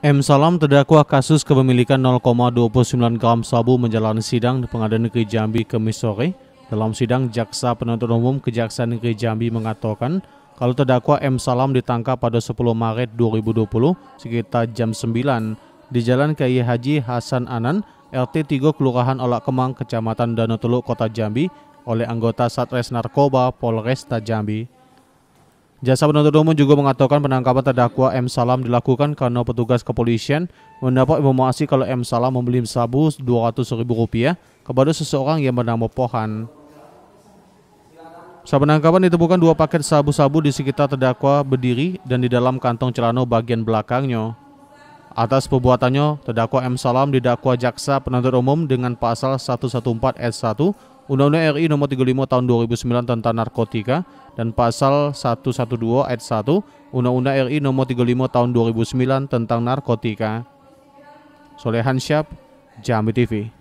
M. Salam terdakwa kasus kepemilikan 0,29 gram sabu menjalani sidang di Pengadilan Negeri Jambi Kamis sore. Dalam sidang, Jaksa Penuntut Umum Kejaksaan Negeri Jambi mengatakan kalau terdakwa M. Salam ditangkap pada 10 Maret 2020 sekitar jam 9 di Jalan Kiai Haji Hasan Anan, RT 3 Kelurahan Olak Kemang, Kecamatan Danau Teluk, Kota Jambi oleh anggota Satres Narkoba Polresta Jambi. Jasa penuntut umum juga mengatakan penangkapan terdakwa M. Salam dilakukan karena petugas kepolisian mendapat informasi kalau M. Salam membeli sabu Rp200.000 kepada seseorang yang bernama Pohan. Saat penangkapan ditemukan dua paket sabu-sabu di sekitar terdakwa berdiri dan di dalam kantong celana bagian belakangnya. Atas perbuatannya, terdakwa M. Salam didakwa jaksa penuntut umum dengan pasal 114 S1 Undang-Undang RI Nomor 35 Tahun 2009 tentang Narkotika dan Pasal 112 Ayat 1 Undang-Undang RI Nomor 35 Tahun 2009 tentang Narkotika. Solehan Syab, Jambi TV.